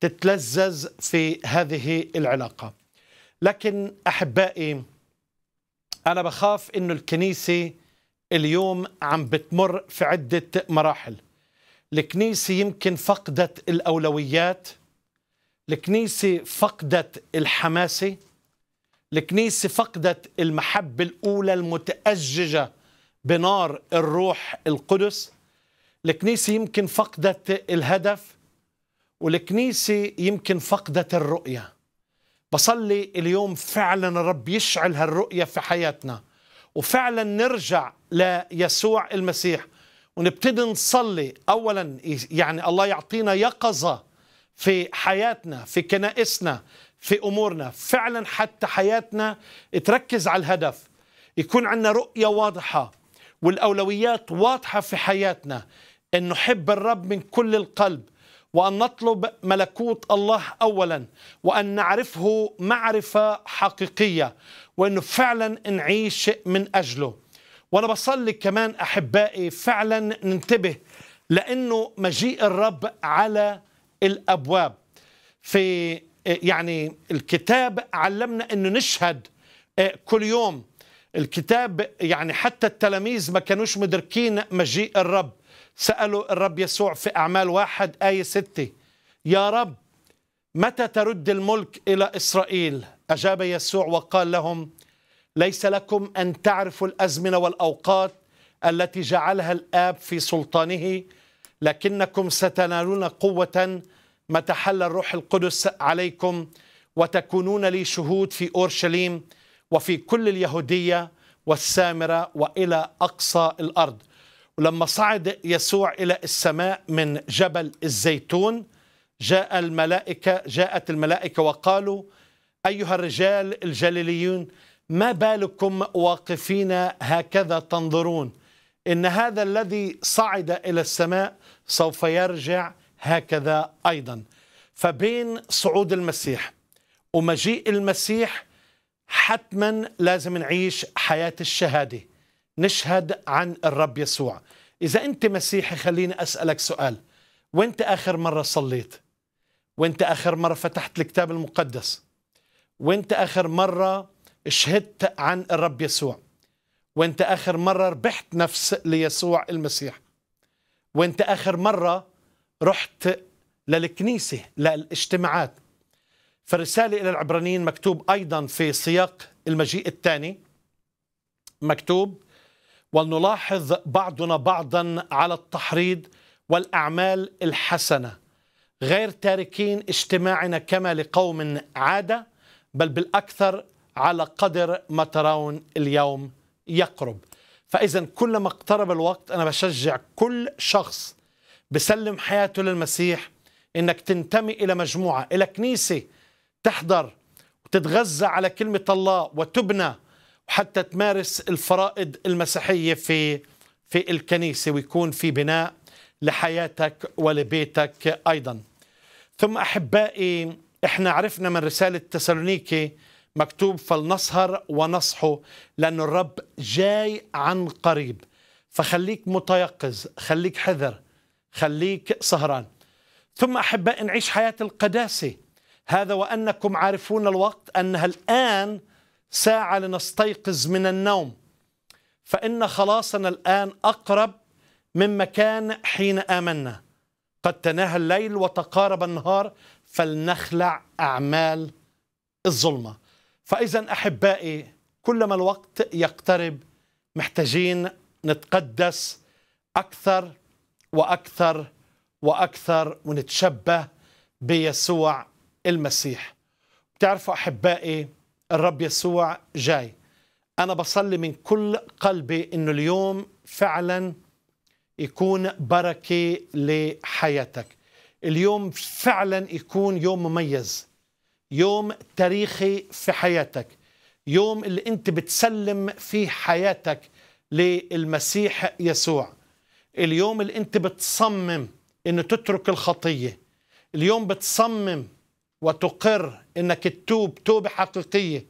تتلذذ في هذه العلاقة لكن أحبائي أنا بخاف أن الكنيسة اليوم عم بتمر في عدة مراحل الكنيسة يمكن فقدت الأولويات الكنيسة فقدت الحماسة الكنيسة فقدت المحبة الأولى المتأججة بنار الروح القدس الكنيسة يمكن فقدت الهدف والكنيسة يمكن فقدت الرؤية بصلي اليوم فعلا رب يشعل هالرؤية في حياتنا وفعلا نرجع ليسوع المسيح ونبتدي نصلي اولا يعني الله يعطينا يقظه في حياتنا في كنائسنا في امورنا فعلا حتى حياتنا تركز على الهدف يكون عندنا رؤيه واضحه والاولويات واضحه في حياتنا ان نحب الرب من كل القلب وأن نطلب ملكوت الله أولا وأن نعرفه معرفة حقيقية وأنه فعلا نعيش من أجله وأنا بصلي كمان أحبائي فعلا ننتبه لأنه مجيء الرب على الأبواب في يعني الكتاب علمنا أنه نشهد آه، كل يوم الكتاب يعني حتى التلاميذ ما كانوش مدركين مجيء الرب سألوا الرب يسوع في أعمال واحد آية ستة يا رب متى ترد الملك إلى إسرائيل أجاب يسوع وقال لهم ليس لكم أن تعرفوا الأزمنة والأوقات التي جعلها الآب في سلطانه لكنكم ستنالون قوة متى حل الروح القدس عليكم وتكونون لي شهود في أورشليم وفي كل اليهودية والسامرة وإلى أقصى الأرض ولما صعد يسوع إلى السماء من جبل الزيتون جاء الملائكة جاءت الملائكة وقالوا أيها الرجال الجليليون ما بالكم واقفين هكذا تنظرون إن هذا الذي صعد إلى السماء سوف يرجع هكذا أيضا فبين صعود المسيح ومجيء المسيح حتما لازم نعيش حياة الشهاده نشهد عن الرب يسوع إذا أنت مسيحي خليني أسألك سؤال وانت آخر مرة صليت وانت آخر مرة فتحت الكتاب المقدس وانت آخر مرة شهدت عن الرب يسوع وانت آخر مرة ربحت نفس ليسوع المسيح وانت آخر مرة رحت للكنيسة للاجتماعات فالرسالة إلى العبرانيين مكتوب أيضا في سياق المجيء الثاني مكتوب ولنلاحظ بعضنا بعضا على التحريض والاعمال الحسنه غير تاركين اجتماعنا كما لقوم عاده بل بالاكثر على قدر ما ترون اليوم يقرب فاذا كلما اقترب الوقت انا بشجع كل شخص بسلم حياته للمسيح انك تنتمي الى مجموعه الى كنيسه تحضر وتتغذى على كلمه الله وتبنى وحتى تمارس الفرائض المسيحية في في الكنيسة ويكون في بناء لحياتك ولبيتك أيضا ثم أحبائي إحنا عرفنا من رسالة تسالونيكي مكتوب فلنسهر ونصحو لأن الرب جاي عن قريب فخليك متيقظ خليك حذر خليك سهران ثم أحبائي نعيش حياة القداسة هذا وأنكم عارفون الوقت أنها الآن ساعة لنستيقظ من النوم فإن خلاصنا الآن أقرب مما كان حين آمنا قد تناهى الليل وتقارب النهار فلنخلع أعمال الظلمة فإذا أحبائي كلما الوقت يقترب محتاجين نتقدس أكثر وأكثر وأكثر ونتشبه بيسوع المسيح بتعرفوا أحبائي الرب يسوع جاي أنا بصلي من كل قلبي أنه اليوم فعلا يكون بركة لحياتك اليوم فعلا يكون يوم مميز يوم تاريخي في حياتك يوم اللي أنت بتسلم فيه حياتك للمسيح يسوع اليوم اللي أنت بتصمم أنه تترك الخطية اليوم بتصمم وتقر انك تتوب توبه حقيقيه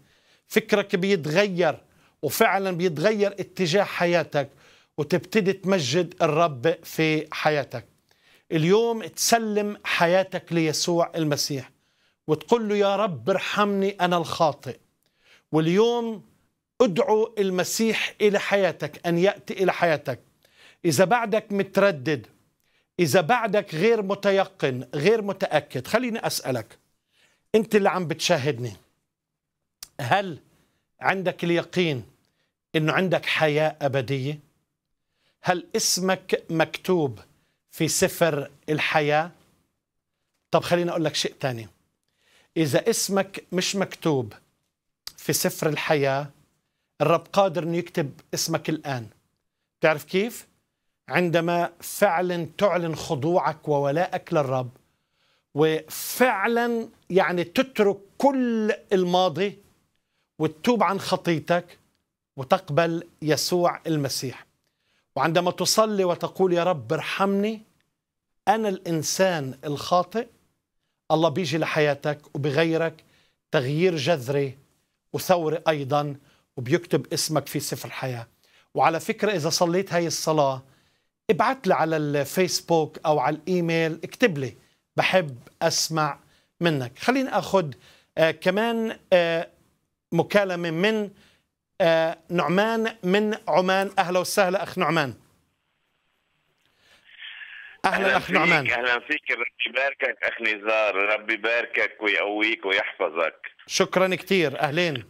فكرك بيتغير وفعلا بيتغير اتجاه حياتك وتبتدي تمجد الرب في حياتك اليوم تسلم حياتك ليسوع المسيح وتقول له يا رب ارحمني انا الخاطئ واليوم ادعو المسيح الى حياتك ان ياتي الى حياتك اذا بعدك متردد اذا بعدك غير متيقن غير متاكد خليني اسالك انت اللي عم بتشاهدني هل عندك اليقين انه عندك حياه ابديه هل اسمك مكتوب في سفر الحياه طب خليني اقول لك شيء ثاني اذا اسمك مش مكتوب في سفر الحياه الرب قادر انه يكتب اسمك الان تعرف كيف عندما فعلا تعلن خضوعك وولائك للرب وفعلا يعني تترك كل الماضي وتتوب عن خطيتك وتقبل يسوع المسيح وعندما تصلي وتقول يا رب ارحمني أنا الإنسان الخاطئ الله بيجي لحياتك وبغيرك تغيير جذري وثوري أيضا وبيكتب اسمك في سفر الحياة وعلى فكرة إذا صليت هاي الصلاة ابعت لي على الفيسبوك أو على الإيميل اكتب لي بحب اسمع منك خلينا اخذ آه كمان آه مكالمه من آه نعمان من عمان اهلا وسهلا اخ نعمان اهلا اخ نعمان اهلا فيك ربي يباركك اخ نزار ربي يباركك ويقويك ويحفظك شكرا كثير اهلين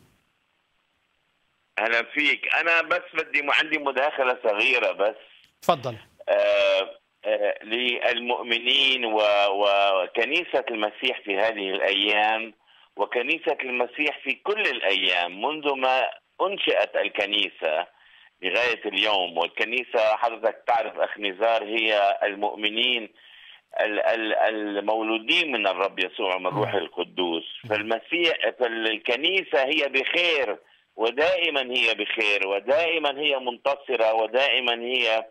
اهلا فيك انا بس بدي عندي مداخله صغيره بس تفضل آه آه، للمؤمنين وكنيسة المسيح في هذه الأيام وكنيسة المسيح في كل الأيام منذ ما أنشئت الكنيسة لغاية اليوم والكنيسة حضرتك تعرف أخ نزار هي المؤمنين المولودين من الرب يسوع من الروح نعم. القدوس نعم. فالمسيح فالكنيسة هي بخير ودائما هي بخير ودائما هي منتصرة ودائما هي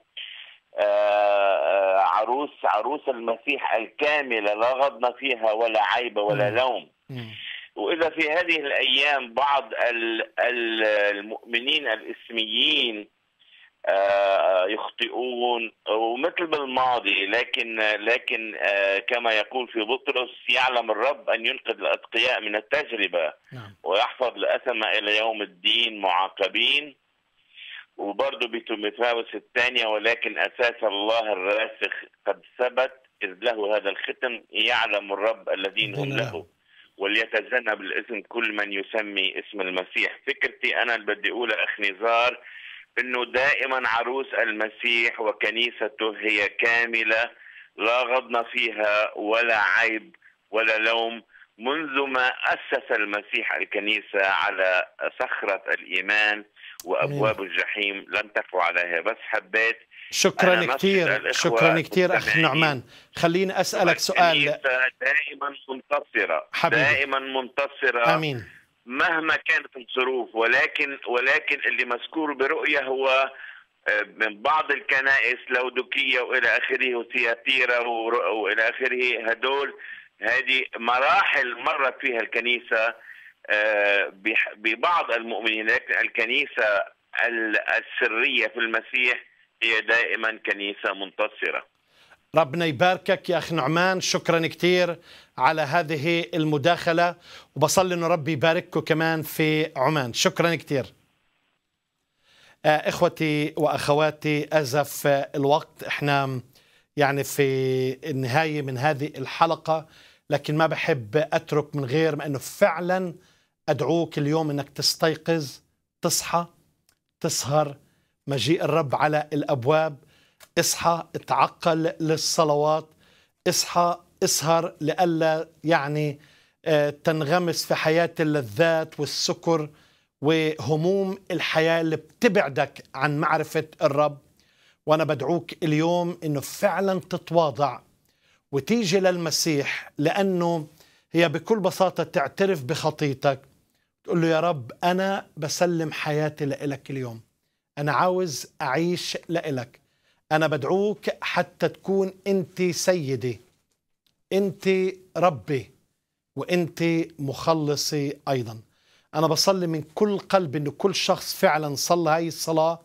آه، آه، عروس عروس المسيح الكاملة لا غضن فيها ولا عيب ولا لوم وإذا في هذه الأيام بعض المؤمنين الإسميين آه، يخطئون ومثل بالماضي لكن لكن كما يقول في بطرس يعلم الرب ان ينقذ الاتقياء من التجربه نعم. ويحفظ الاثم الى يوم الدين معاقبين وبرضه بتوميثاوس الثانية ولكن أساس الله الراسخ قد ثبت إذ له هذا الختم يعلم الرب الذين هم له وليتجنب الاسم كل من يسمي اسم المسيح فكرتي أنا اللي بدي أقولها أخ نزار أنه دائما عروس المسيح وكنيسته هي كاملة لا غضن فيها ولا عيب ولا لوم منذ ما أسس المسيح الكنيسة على صخرة الإيمان وابواب إيه. الجحيم لن تقوى عليها بس حبيت شكرا كثير شكرا كثير اخ نعمان خليني اسالك سؤال دائما منتصره حبيبي. دائما منتصره امين مهما كانت الظروف ولكن ولكن اللي مذكور برؤيه هو آه، من بعض الكنائس لودوكيه والى اخره وثياتيرا والى اخره هدول هذه مراحل مرت فيها الكنيسه آه، ببعض المؤمنين لكن الكنيسة السرية في المسيح هي دائما كنيسة منتصرة ربنا يباركك يا أخ نعمان شكرا كثير على هذه المداخلة وبصلي أن ربي يبارككم كمان في عمان شكرا كثير آه، إخوتي وأخواتي أزف الوقت إحنا يعني في النهاية من هذه الحلقة لكن ما بحب أترك من غير ما أنه فعلاً أدعوك اليوم أنك تستيقظ تصحى تسهر مجيء الرب على الأبواب اصحى اتعقل للصلوات اصحى اسهر لئلا يعني آه، تنغمس في حياة اللذات والسكر وهموم الحياة اللي بتبعدك عن معرفة الرب وأنا بدعوك اليوم أنه فعلا تتواضع وتيجي للمسيح لأنه هي بكل بساطة تعترف بخطيتك تقول له يا رب أنا بسلم حياتي لإلك اليوم أنا عاوز أعيش لإلك أنا بدعوك حتى تكون أنت سيدي أنت ربي وأنت مخلصي أيضا أنا بصلي من كل قلب أن كل شخص فعلا صلى هاي الصلاة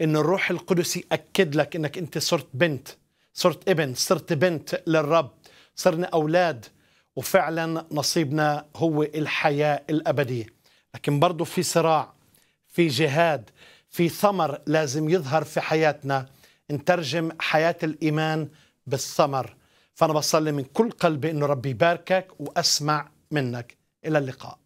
أن الروح القدس يأكد لك أنك أنت صرت بنت صرت ابن صرت بنت للرب صرنا أولاد وفعلا نصيبنا هو الحياة الأبدية لكن برضو في صراع في جهاد في ثمر لازم يظهر في حياتنا نترجم حياة الإيمان بالثمر فأنا بصلي من كل قلبي أنه ربي يباركك وأسمع منك إلى اللقاء